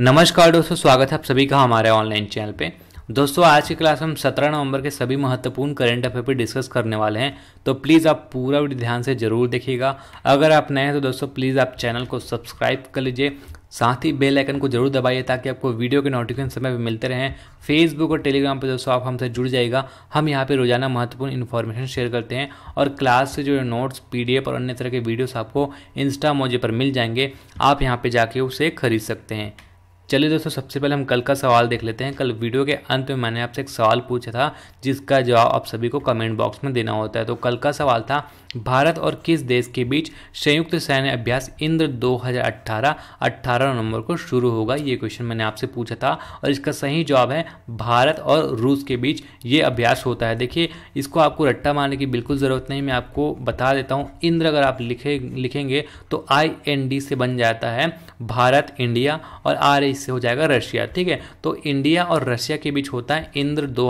नमस्कार दोस्तों स्वागत है आप सभी का हमारे ऑनलाइन चैनल पे दोस्तों आज की क्लास में हम सत्रह नवंबर के सभी महत्वपूर्ण करंट अफेयर पर डिस्कस करने वाले हैं तो प्लीज़ आप पूरा वीडियो ध्यान से जरूर देखिएगा अगर आप नए हैं तो दोस्तों प्लीज़ आप चैनल को सब्सक्राइब कर लीजिए साथ ही बेल आइकन को जरूर दबाइए ताकि आपको वीडियो के नोटिफिकेशन समय पर मिलते रहें फेसबुक और टेलीग्राम पर दोस्तों आप हमसे जुड़ जाएगा हम यहाँ पर रोजाना महत्वपूर्ण इन्फॉर्मेशन शेयर करते हैं और क्लास से जो नोट्स पी और अन्य तरह के वीडियोस आपको इंस्टा मोजे पर मिल जाएंगे आप यहाँ पर जाके उसे खरीद सकते हैं चलिए दोस्तों सबसे पहले हम कल का सवाल देख लेते हैं कल वीडियो के अंत में मैंने आपसे एक सवाल पूछा था जिसका जवाब आप सभी को कमेंट बॉक्स में देना होता है तो कल का सवाल था भारत और किस देश के बीच संयुक्त सैन्य अभ्यास इंद्र 2018 18 नवंबर को शुरू होगा ये क्वेश्चन मैंने आपसे पूछा था और इसका सही जवाब है भारत और रूस के बीच ये अभ्यास होता है देखिए इसको आपको रट्टा मारने की बिल्कुल ज़रूरत नहीं मैं आपको बता देता हूँ इंद्र अगर आप लिखे लिखेंगे तो आई एन डी से बन जाता है भारत इंडिया और आर से हो जाएगा रशिया ठीक है तो इंडिया और रशिया के बीच होता है इंद्र दो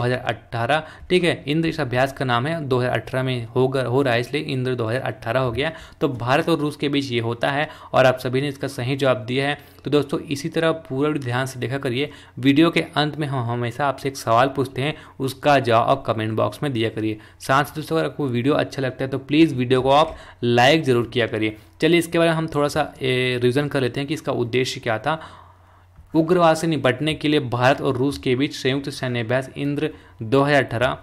ठीक है इंद्र इस अभ्यास का नाम है दो में होगा हो रहा है इसलिए इंद्र 2018 हो गया तो भारत और रूस के बीच ये होता है और आप सभी ने इसका सही जवाब दिया है तो दोस्तों इसी तरह पूरा ध्यान से देखा करिए वीडियो के अंत में हम हमेशा आपसे एक सवाल पूछते हैं उसका जवाब आप कमेंट बॉक्स में दिया करिए साथ ही दोस्तों अगर आपको वीडियो अच्छा लगता है तो प्लीज़ वीडियो को आप लाइक ज़रूर किया करिए चलिए इसके बारे में हम थोड़ा सा रिविज़न कर लेते हैं कि इसका उद्देश्य क्या था उग्रवाद से निपटने के लिए भारत और रूस के बीच संयुक्त सैन्य अभ्यास इंद्र 2018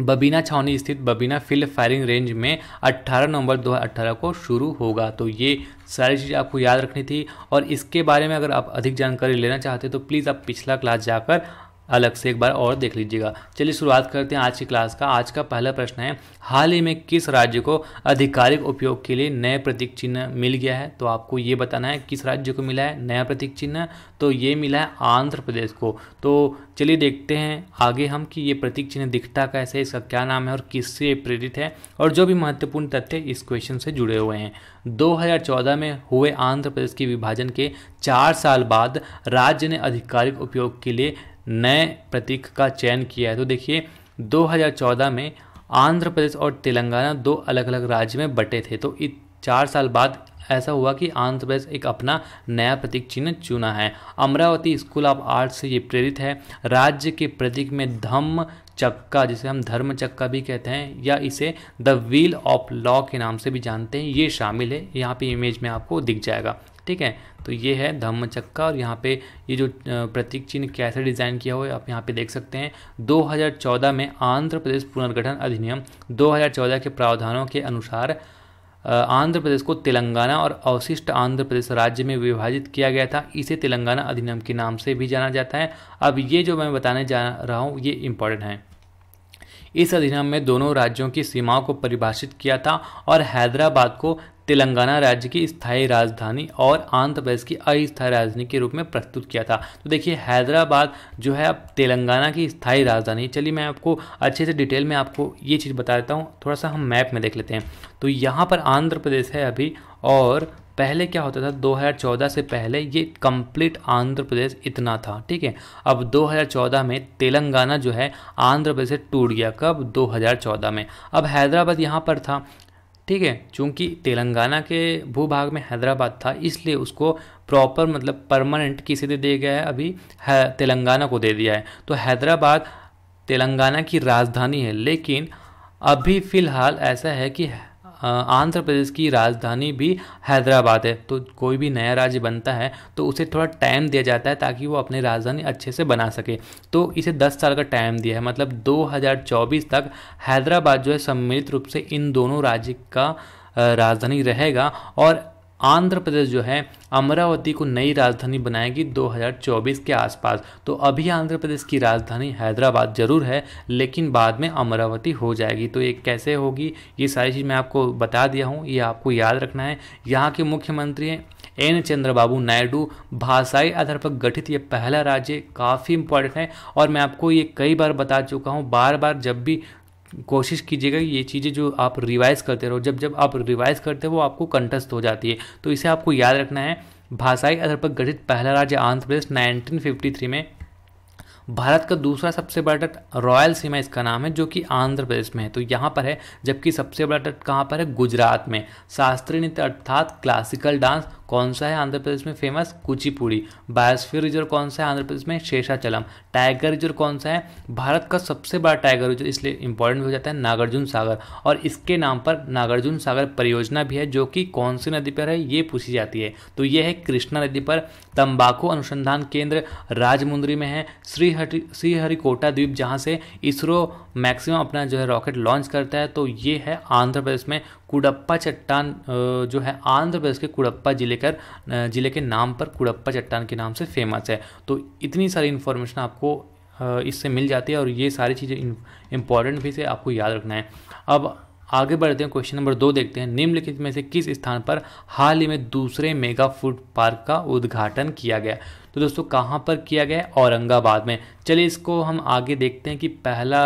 बबीना छावनी स्थित बबीना फील्ड फायरिंग रेंज में 18 नवंबर 2018 को शुरू होगा तो ये सारी चीज़ आपको याद रखनी थी और इसके बारे में अगर आप अधिक जानकारी लेना चाहते हैं तो प्लीज़ आप पिछला क्लास जाकर अलग से एक बार और देख लीजिएगा चलिए शुरुआत करते हैं आज की क्लास का आज का पहला प्रश्न है हाल ही में किस राज्य को आधिकारिक उपयोग के लिए नए प्रतीक चिन्ह मिल गया है तो आपको ये बताना है किस राज्य को मिला है नया प्रतीक चिन्ह तो ये मिला है आंध्र प्रदेश को तो चलिए देखते हैं आगे हम कि ये प्रतीक चिन्ह दिखता कैसे इसका क्या नाम है और किससे प्रेरित है और जो भी महत्वपूर्ण तथ्य इस क्वेश्चन से जुड़े हुए हैं 2014 में हुए आंध्र प्रदेश के विभाजन के चार साल बाद राज्य ने आधिकारिक उपयोग के लिए नए प्रतीक का चयन किया है तो देखिए 2014 में आंध्र प्रदेश और तेलंगाना दो अलग अलग राज्य में बटे थे तो चार साल बाद ऐसा हुआ कि आंध्र प्रदेश एक अपना नया प्रतीक चिन्ह चुना है अमरावती स्कूल ऑफ आर्ट्स से ये प्रेरित है राज्य के प्रतीक में धम्म चक्का जिसे हम धर्म चक्का भी कहते हैं या इसे द व्हील ऑफ लॉ के नाम से भी जानते हैं ये शामिल है यहाँ पे इमेज में आपको दिख जाएगा ठीक है तो ये है धम्म चक्का और यहाँ पे ये जो प्रतीक चिन्ह कैसे डिज़ाइन किया हुआ है आप यहाँ पे देख सकते हैं 2014 में आंध्र प्रदेश पुनर्गठन अधिनियम 2014 के प्रावधानों के अनुसार आंध्र प्रदेश को तेलंगाना और अवशिष्ट आंध्र प्रदेश राज्य में विभाजित किया गया था इसे तेलंगाना अधिनियम के नाम से भी जाना जाता है अब ये जो मैं बताने जा रहा हूँ ये इम्पॉर्टेंट है इस अधिनियम में दोनों राज्यों की सीमाओं को परिभाषित किया था और हैदराबाद को तेलंगाना राज्य की स्थायी राजधानी और आंध्र प्रदेश की अस्थायी राजधानी के रूप में प्रस्तुत किया था तो देखिए हैदराबाद जो है अब तेलंगाना की स्थायी राजधानी चलिए मैं आपको अच्छे से डिटेल में आपको ये चीज़ बता देता हूँ थोड़ा सा हम मैप में देख लेते हैं तो यहाँ पर आंध्र प्रदेश है अभी और पहले क्या होता था 2014 से पहले ये कंप्लीट आंध्र प्रदेश इतना था ठीक है अब 2014 में तेलंगाना जो है आंध्र प्रदेश से टूट गया कब 2014 में अब हैदराबाद यहाँ पर था ठीक है चूँकि तेलंगाना के भूभाग में हैदराबाद था इसलिए उसको प्रॉपर मतलब परमानेंट किसे दे दिया गया है अभी है तेलंगाना को दे दिया है तो हैदराबाद तेलंगाना की राजधानी है लेकिन अभी फ़िलहाल ऐसा है कि आंध्र प्रदेश की राजधानी भी हैदराबाद है तो कोई भी नया राज्य बनता है तो उसे थोड़ा टाइम दिया जाता है ताकि वो अपनी राजधानी अच्छे से बना सके तो इसे 10 साल का टाइम दिया है मतलब 2024 तक हैदराबाद जो है सम्मिलित रूप से इन दोनों राज्य का राजधानी रहेगा और आंध्र प्रदेश जो है अमरावती को नई राजधानी बनाएगी 2024 के आसपास तो अभी आंध्र प्रदेश की राजधानी हैदराबाद ज़रूर है लेकिन बाद में अमरावती हो जाएगी तो ये कैसे होगी ये सारी चीज़ मैं आपको बता दिया हूँ ये आपको याद रखना है यहाँ के मुख्यमंत्री हैं एन चंद्रबाबू नायडू भाषाई आधार पर गठित ये पहला राज्य काफ़ी इंपॉर्टेंट है और मैं आपको ये कई बार बता चुका हूँ बार बार जब भी कोशिश कीजिएगा ये चीज़ें जो आप रिवाइज़ करते रहो जब जब आप रिवाइज़ करते हो वो आपको कंटस्थ हो जाती है तो इसे आपको याद रखना है भाषाई आधार पर गठित पहला राज्य आंध्र प्रदेश नाइनटीन में भारत का दूसरा सबसे बड़ा तट रॉयल सीमा इसका नाम है जो कि आंध्र प्रदेश में है तो यहाँ पर है जबकि सबसे बड़ा तट कहाँ पर है गुजरात में शास्त्रीय नृत्य अर्थात क्लासिकल डांस कौन सा है आंध्र प्रदेश में फेमस कुचिपुड़ी बायोस्फीयर रिजर्व कौन सा है आंध्र प्रदेश में शेषाचलम टाइगर रिजर्व कौन सा है भारत का सबसे बड़ा टाइगर रिजर्व इसलिए इंपॉर्टेंट हो जाता है नागार्जुन सागर और इसके नाम पर नागार्जुन सागर परियोजना भी है जो कि कौन सी नदी पर है ये पूछी जाती है तो यह है कृष्णा नदी पर तंबाकू अनुसंधान केंद्र राजमुंद्री में है श्रीहरी श्रीहरिकोटा द्वीप जहाँ से इसरो मैक्सिमम अपना जो है रॉकेट लॉन्च करता है तो ये है आंध्र प्रदेश में कुड़प्पा चट्टान जो है आंध्र प्रदेश के कुड़प्पा जिले लेकर ज़िले के नाम पर कुड़प्पा चट्टान के नाम से फेमस है तो इतनी सारी इन्फॉर्मेशन आपको इससे मिल जाती है और ये सारी चीज़ें इंपॉर्टेंट भी से आपको याद रखना है अब आगे बढ़ते हैं क्वेश्चन नंबर दो देखते हैं निम्नलिखित में से किस स्थान पर हाल ही में दूसरे मेगा फूड पार्क का उद्घाटन किया गया तो दोस्तों कहाँ पर किया गया औरंगाबाद में चलिए इसको हम आगे देखते हैं कि पहला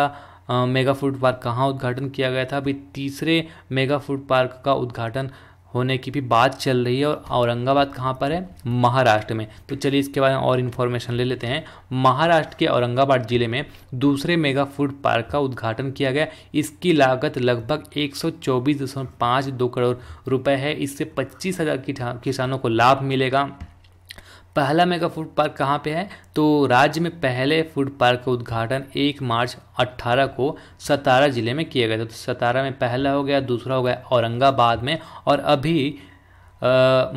मेगा फूड पार्क कहाँ उद्घाटन किया गया था अभी तीसरे मेगा फूड पार्क का उद्घाटन होने की भी बात चल रही है और औरंगाबाद कहाँ पर है महाराष्ट्र में तो चलिए इसके बारे में और इन्फॉर्मेशन ले लेते हैं महाराष्ट्र के औरंगाबाद जिले में दूसरे मेगा फूड पार्क का उद्घाटन किया गया इसकी लागत लगभग एक दो करोड़ रुपये है इससे पच्चीस किसानों को लाभ मिलेगा पहला मेगा फूड पार्क कहाँ पे है तो राज्य में पहले फूड पार्क का उद्घाटन 1 मार्च 18 को सतारा ज़िले में किया गया था तो सतारा में पहला हो गया दूसरा हो गया औरंगाबाद में और अभी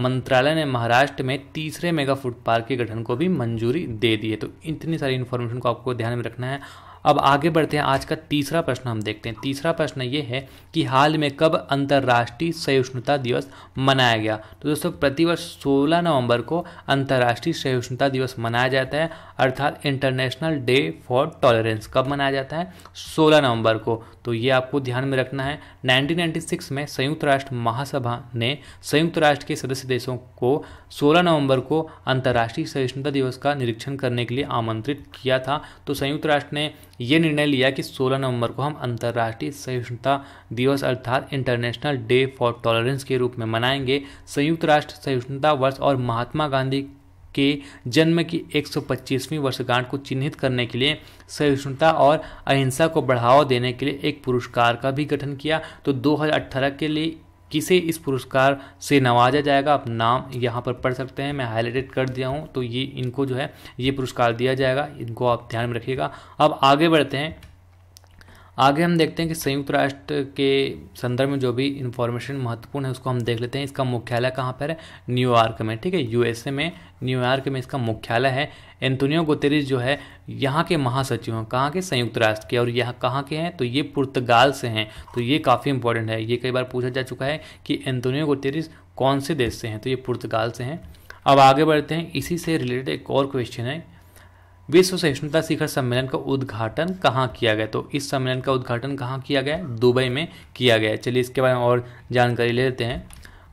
मंत्रालय ने महाराष्ट्र में तीसरे मेगा फूड पार्क के गठन को भी मंजूरी दे दी है तो इतनी सारी इन्फॉर्मेशन को आपको ध्यान में रखना है अब आगे बढ़ते हैं आज का तीसरा प्रश्न हम देखते हैं तीसरा प्रश्न ये है कि हाल में कब अंतर्राष्ट्रीय सहिष्णुता दिवस मनाया गया तो दोस्तों प्रतिवर्ष सोलह नवंबर को अंतर्राष्ट्रीय सहिष्णुता दिवस मनाया जाता है अर्थात इंटरनेशनल डे फॉर टॉलरेंस कब मनाया जाता है सोलह नवंबर को तो ये आपको ध्यान में रखना है 1996 में संयुक्त राष्ट्र महासभा ने संयुक्त राष्ट्र के सदस्य देशों को 16 नवंबर को अंतर्राष्ट्रीय सहिष्णुता दिवस का निरीक्षण करने के लिए आमंत्रित किया था तो संयुक्त राष्ट्र ने ये निर्णय लिया कि 16 नवंबर को हम अंतर्राष्ट्रीय सहिष्णुता दिवस अर्थात इंटरनेशनल डे फॉर टॉलरेंस के रूप में मनाएंगे संयुक्त राष्ट्र सहिष्णुता वर्ष और महात्मा गांधी के जन्म की 125वीं वर्षगांठ को चिन्हित करने के लिए सहिष्णुता और अहिंसा को बढ़ावा देने के लिए एक पुरस्कार का भी गठन किया तो 2018 के लिए किसे इस पुरस्कार से नवाजा जाएगा आप नाम यहाँ पर पढ़ सकते हैं मैं हाईलाइटेड कर दिया हूँ तो ये इनको जो है ये पुरस्कार दिया जाएगा इनको आप ध्यान में रखिएगा अब आगे बढ़ते हैं आगे हम देखते हैं कि संयुक्त राष्ट्र के संदर्भ में जो भी इंफॉर्मेशन महत्वपूर्ण है उसको हम देख लेते हैं इसका मुख्यालय कहाँ पर है न्यूयॉर्क में ठीक है यूएसए में न्यूयॉर्क में इसका मुख्यालय है एंतोनियो गुतेरिस जो है यहाँ के महासचिव हैं कहाँ के संयुक्त राष्ट्र के और यहाँ कहाँ के हैं तो ये पुर्तगाल से हैं तो ये काफ़ी इंपॉर्टेंट है ये कई बार पूछा जा चुका है कि एंतोनियो गुतेरिस कौन से देश से हैं तो ये पुर्तगाल से हैं अब आगे बढ़ते हैं इसी से रिलेटेड एक और क्वेश्चन है विश्व सहिष्णुता शिखर सम्मेलन का उद्घाटन कहाँ किया गया तो इस सम्मेलन का उद्घाटन कहाँ किया गया दुबई में किया गया चलिए इसके बारे में और जानकारी ले लेते हैं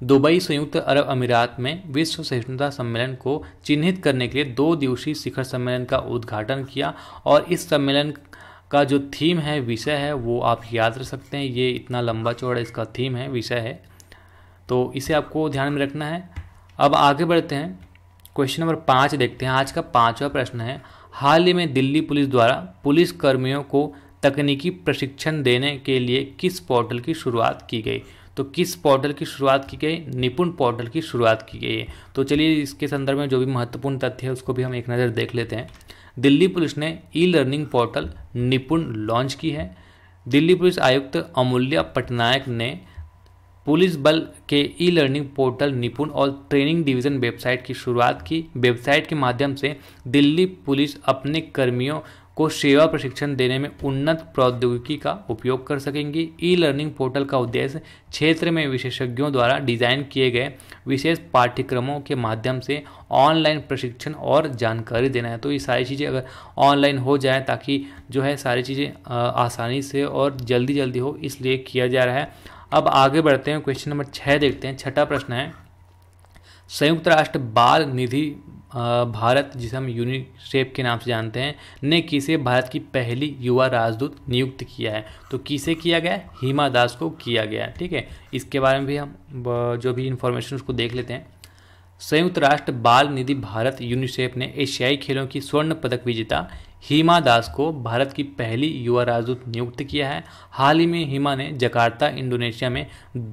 दुबई संयुक्त अरब अमीरात में विश्व सहिष्णुता सम्मेलन को चिन्हित करने के लिए दो दिवसीय शिखर सम्मेलन का उद्घाटन किया और इस सम्मेलन का जो थीम है विषय है वो आप याद रख सकते हैं ये इतना लंबा चौड़ा इसका थीम है विषय है तो इसे आपको ध्यान में रखना है अब आगे बढ़ते हैं क्वेश्चन नंबर पाँच देखते हैं आज का पाँचवा प्रश्न है हाल ही में दिल्ली पुलिस द्वारा पुलिस कर्मियों को तकनीकी प्रशिक्षण देने के लिए किस पोर्टल की शुरुआत की गई तो किस पोर्टल की शुरुआत की गई निपुण पोर्टल की शुरुआत की गई है तो चलिए इसके संदर्भ में जो भी महत्वपूर्ण तथ्य है उसको भी हम एक नज़र देख लेते हैं दिल्ली पुलिस ने e learning portal Nipun launch की है दिल्ली पुलिस आयुक्त अमूल्या पटनायक ने पुलिस बल के ई लर्निंग पोर्टल निपुण और ट्रेनिंग डिवीजन वेबसाइट की शुरुआत की वेबसाइट के माध्यम से दिल्ली पुलिस अपने कर्मियों को सेवा प्रशिक्षण देने में उन्नत प्रौद्योगिकी का उपयोग कर सकेंगी ई लर्निंग पोर्टल का उद्देश्य क्षेत्र में विशेषज्ञों द्वारा डिजाइन किए गए विशेष पाठ्यक्रमों के माध्यम से ऑनलाइन प्रशिक्षण और जानकारी देना है तो ये सारी चीज़ें अगर ऑनलाइन हो जाए ताकि जो है सारी चीज़ें आसानी से और जल्दी जल्दी हो इसलिए किया जा रहा है अब आगे बढ़ते हैं क्वेश्चन नंबर छः देखते हैं छठा प्रश्न है संयुक्त राष्ट्र बाल निधि भारत जिसे हम यूनिसेफ के नाम से जानते हैं ने किसे भारत की पहली युवा राजदूत नियुक्त किया है तो किसे किया गया है हिमा दास को किया गया है ठीक है इसके बारे में भी हम जो भी इंफॉर्मेशन उसको देख लेते हैं संयुक्त राष्ट्र बाल निधि भारत यूनिसेफ ने एशियाई खेलों की स्वर्ण पदक विजेता हीमा दास को भारत की पहली युवा राजदूत नियुक्त किया है हाल ही में हीमा ने जकार्ता इंडोनेशिया में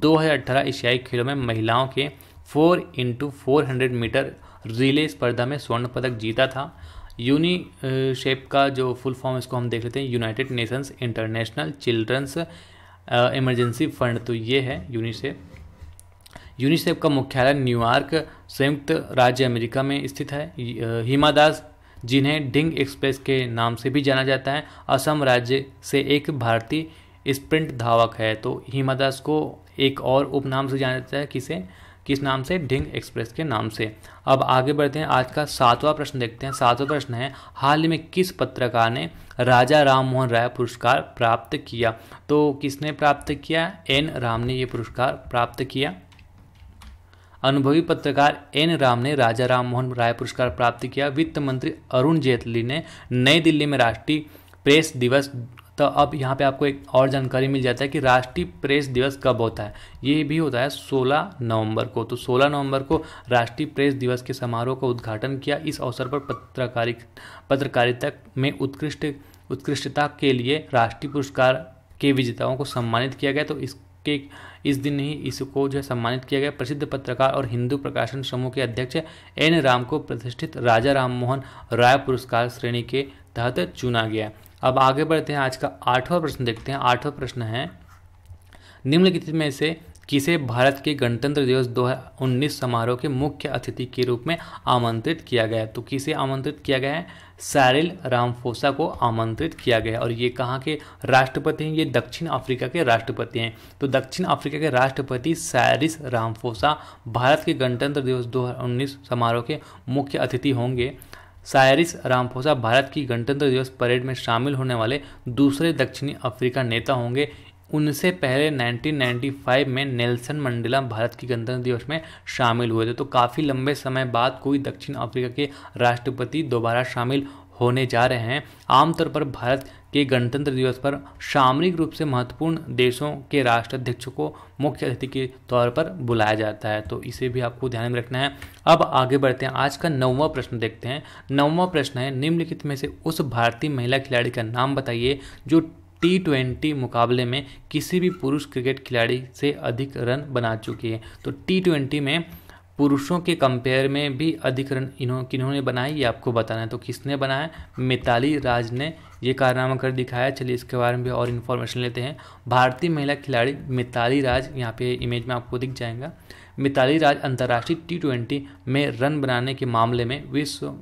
2018 एशियाई खेलों में महिलाओं के 4 इंटू फोर मीटर रिले स्पर्धा में स्वर्ण पदक जीता था यूनी शेप का जो फुल फॉर्म इसको हम देख लेते हैं United Nations International Children's Emergency Fund तो ये है यूनिसेफ यूनिसेफ का मुख्यालय न्यूयॉर्क संयुक्त राज्य अमेरिका में स्थित है हिमा दास जिन्हें डिंग एक्सप्रेस के नाम से भी जाना जाता है असम राज्य से एक भारतीय स्प्रिंट धावक है तो हिमा दास को एक और उपनाम से जाना जाता है किसे किस नाम से ढिंग एक्सप्रेस के नाम से अब आगे बढ़ते हैं आज का सातवां प्रश्न देखते हैं सातवां प्रश्न है हाल में किस पत्रकार ने राजा राम मोहन राय पुरस्कार प्राप्त किया तो किसने प्राप्त किया एन राम ने ये पुरस्कार प्राप्त किया अनुभवी पत्रकार एन राम ने राजा राम मोहन राय पुरस्कार प्राप्त किया वित्त मंत्री अरुण जेटली ने नई दिल्ली में राष्ट्रीय प्रेस दिवस तो अब यहाँ पे आपको एक और जानकारी मिल जाता है कि राष्ट्रीय प्रेस दिवस कब होता है ये भी होता है 16 नवंबर को तो 16 नवंबर को राष्ट्रीय प्रेस दिवस के समारोह का उद्घाटन किया इस अवसर पर पत्रकारि पत्रकारिता में उत्कृष्ट उत्कृष्टता के लिए राष्ट्रीय पुरस्कार के विजेताओं को सम्मानित किया गया तो इस के इस दिन ही इसको जो है सम्मानित किया गया प्रसिद्ध पत्रकार और हिंदू प्रकाशन समूह के अध्यक्ष एन राम को प्रतिष्ठित राजा राम मोहन राय पुरस्कार श्रेणी के तहत चुना गया अब आगे बढ़ते हैं आज का आठवां प्रश्न देखते हैं आठवां प्रश्न है निम्नलिखित में से किसे भारत के गणतंत्र दिवस 2019 समारोह के मुख्य अतिथि के रूप में आमंत्रित किया गया तो किसे आमंत्रित किया गया है सैरिल रामफोसा को आमंत्रित किया गया और ये कहाँ के राष्ट्रपति हैं ये दक्षिण अफ्रीका के राष्ट्रपति हैं तो दक्षिण अफ्रीका के राष्ट्रपति सैरिस रामफोसा भारत के गणतंत्र दिवस 2019 समारोह के मुख्य अतिथि होंगे सायरिस रामफोसा भारत की गणतंत्र दिवस परेड में शामिल होने वाले दूसरे दक्षिणी अफ्रीका नेता होंगे उनसे पहले 1995 में नेल्सन मंडेला भारत की गणतंत्र दिवस में शामिल हुए थे तो काफ़ी लंबे समय बाद कोई दक्षिण अफ्रीका के राष्ट्रपति दोबारा शामिल होने जा रहे हैं आमतौर पर भारत के गणतंत्र दिवस पर सामरिक रूप से महत्वपूर्ण देशों के राष्ट्राध्यक्ष को मुख्य अतिथि के तौर पर बुलाया जाता है तो इसे भी आपको ध्यान में रखना है अब आगे बढ़ते हैं आज का नौवा प्रश्न देखते हैं नौवा प्रश्न है निम्नलिखित में से उस भारतीय महिला खिलाड़ी का नाम बताइए जो टी ट्वेंटी मुकाबले में किसी भी पुरुष क्रिकेट खिलाड़ी से अधिक रन बना चुकी है तो टी ट्वेंटी में पुरुषों के कंपेयर में भी अधिक रन इन्हों किन्होंने बनाए ये आपको बताना है तो किसने बनाया मिताली राज ने ये कारनामा कर दिखाया चलिए इसके बारे में भी और इन्फॉर्मेशन लेते हैं भारतीय महिला खिलाड़ी मिताली राज यहाँ पे इमेज में आपको दिख जाएगा मिताली राज अंतर्राष्ट्रीय टी ट्वेंटी में रन बनाने के मामले में विश्व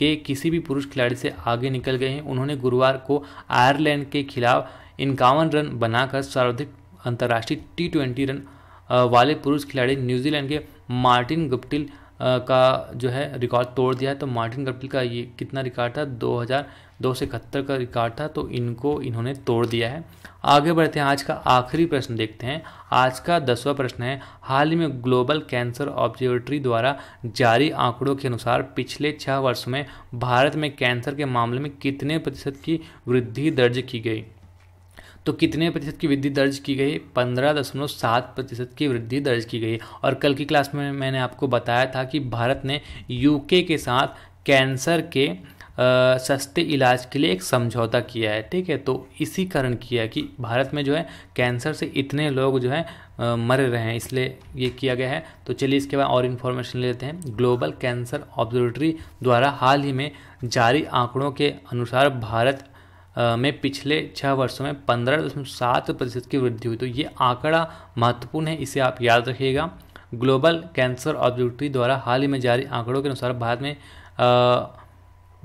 के किसी भी पुरुष खिलाड़ी से आगे निकल गए हैं उन्होंने गुरुवार को आयरलैंड के खिलाफ इक्यावन रन बनाकर सर्वाधिक अंतर्राष्ट्रीय टी ट्वेंटी रन वाले पुरुष खिलाड़ी न्यूजीलैंड के मार्टिन गुप्टिल का जो है रिकॉर्ड तोड़ दिया है तो मार्टिन गुप्टिल का ये कितना रिकॉर्ड था दो हज़ार दो सौ इकहत्तर का रिकॉर्ड था तो इनको इन्होंने तोड़ दिया है आगे बढ़ते हैं आज का आखिरी प्रश्न देखते हैं आज का दसवां प्रश्न है हाल ही में ग्लोबल कैंसर ऑब्जर्वेटरी द्वारा जारी आंकड़ों के अनुसार पिछले छः वर्षों में भारत में कैंसर के मामले में कितने प्रतिशत की वृद्धि दर्ज की गई तो कितने प्रतिशत की वृद्धि दर्ज की गई पंद्रह दशमलव सात प्रतिशत की वृद्धि दर्ज की गई और कल की क्लास में मैंने आपको बताया था कि भारत ने यूके के साथ कैंसर के सस्ते इलाज के लिए एक समझौता किया है ठीक है तो इसी कारण किया कि भारत में जो है कैंसर से इतने लोग जो है मर रहे हैं इसलिए ये किया गया है तो चलिए इसके बाद और इन्फॉर्मेशन लेते हैं ग्लोबल कैंसर ऑब्जर्वेटरी द्वारा हाल ही में जारी आंकड़ों के अनुसार भारत में पिछले छः वर्षों में पंद्रह दशमलव सात प्रतिशत की वृद्धि हुई तो ये आंकड़ा महत्वपूर्ण है इसे आप याद रखिएगा ग्लोबल कैंसर ऑब्जर्वेटरी द्वारा हाल ही में जारी आंकड़ों के अनुसार भारत में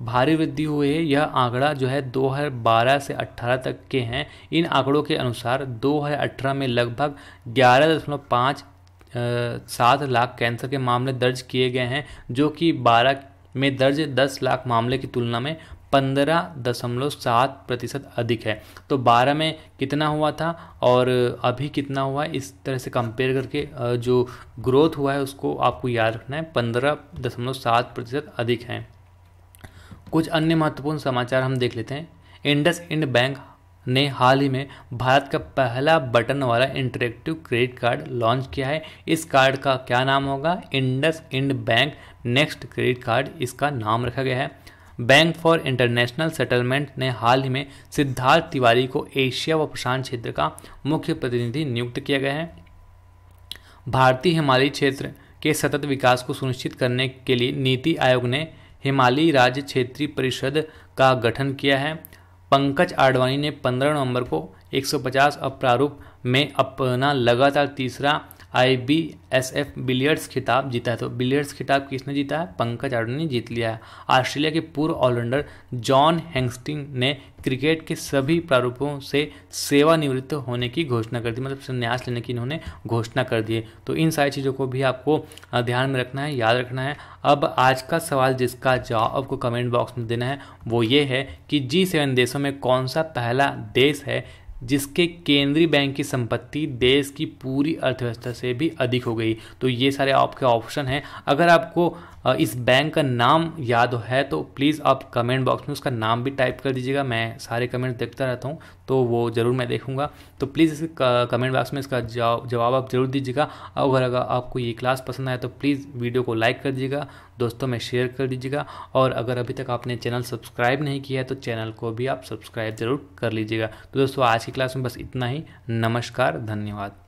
भारी वृद्धि हुई है यह आंकड़ा जो है 2012 से 18 तक के हैं इन आंकड़ों के अनुसार 2018 में लगभग ग्यारह दशमलव पाँच सात लाख कैंसर के मामले दर्ज किए गए हैं जो कि 12 में दर्ज 10 लाख मामले की तुलना में पंद्रह दशमलव सात प्रतिशत अधिक है तो बारह में कितना हुआ था और अभी कितना हुआ है इस तरह से कंपेयर करके जो ग्रोथ हुआ है उसको आपको याद रखना है पंद्रह दशमलव सात प्रतिशत अधिक है कुछ अन्य महत्वपूर्ण समाचार हम देख लेते हैं इंडस इंड बैंक ने हाल ही में भारत का पहला बटन वाला इंटरेक्टिव क्रेडिट कार्ड लॉन्च किया है इस कार्ड का क्या नाम होगा IndusInd Bank next credit card इसका नाम रखा गया है बैंक फॉर इंटरनेशनल सेटलमेंट ने हाल ही में सिद्धार्थ तिवारी को एशिया व प्रशांत क्षेत्र का मुख्य प्रतिनिधि नियुक्त किया गया है भारतीय हिमालयी क्षेत्र के सतत विकास को सुनिश्चित करने के लिए नीति आयोग ने हिमालयी राज्य क्षेत्रीय परिषद का गठन किया है पंकज आडवाणी ने 15 नवंबर को 150 सौ अपरारूप में अपना लगातार तीसरा I B S F billiards खिताब जीता है तो बिलियर्ड्स खिताब किसने जीता है पंकज आडू ने जीत लिया है ऑस्ट्रेलिया के पूर्व ऑलराउंडर जॉन हैंगस्टिंग ने क्रिकेट के सभी प्रारूपों से सेवानिवृत्त होने की घोषणा कर दी मतलब संन्यास लेने की इन्होंने घोषणा कर दी है तो इन सारी चीज़ों को भी आपको ध्यान में रखना है याद रखना है अब आज का सवाल जिसका जवाब आपको कमेंट बॉक्स में देना है वो ये है कि जी सेवन देशों में कौन सा पहला देश है जिसके केंद्रीय बैंक की संपत्ति देश की पूरी अर्थव्यवस्था से भी अधिक हो गई तो ये सारे आपके ऑप्शन हैं अगर आपको इस बैंक का नाम याद है तो प्लीज़ आप कमेंट बॉक्स में उसका नाम भी टाइप कर दीजिएगा मैं सारे कमेंट देखता रहता हूँ तो वो ज़रूर मैं देखूँगा तो प्लीज़ इस कमेंट बॉक्स में इसका जवाब आप ज़रूर दीजिएगा अगर अगर आपको ये क्लास पसंद आए तो प्लीज़ वीडियो को लाइक कर दीजिएगा दोस्तों में शेयर कर दीजिएगा और अगर अभी तक आपने चैनल सब्सक्राइब नहीं किया है तो चैनल को भी आप सब्सक्राइब जरूर कर लीजिएगा तो दोस्तों आज की क्लास में बस इतना ही नमस्कार धन्यवाद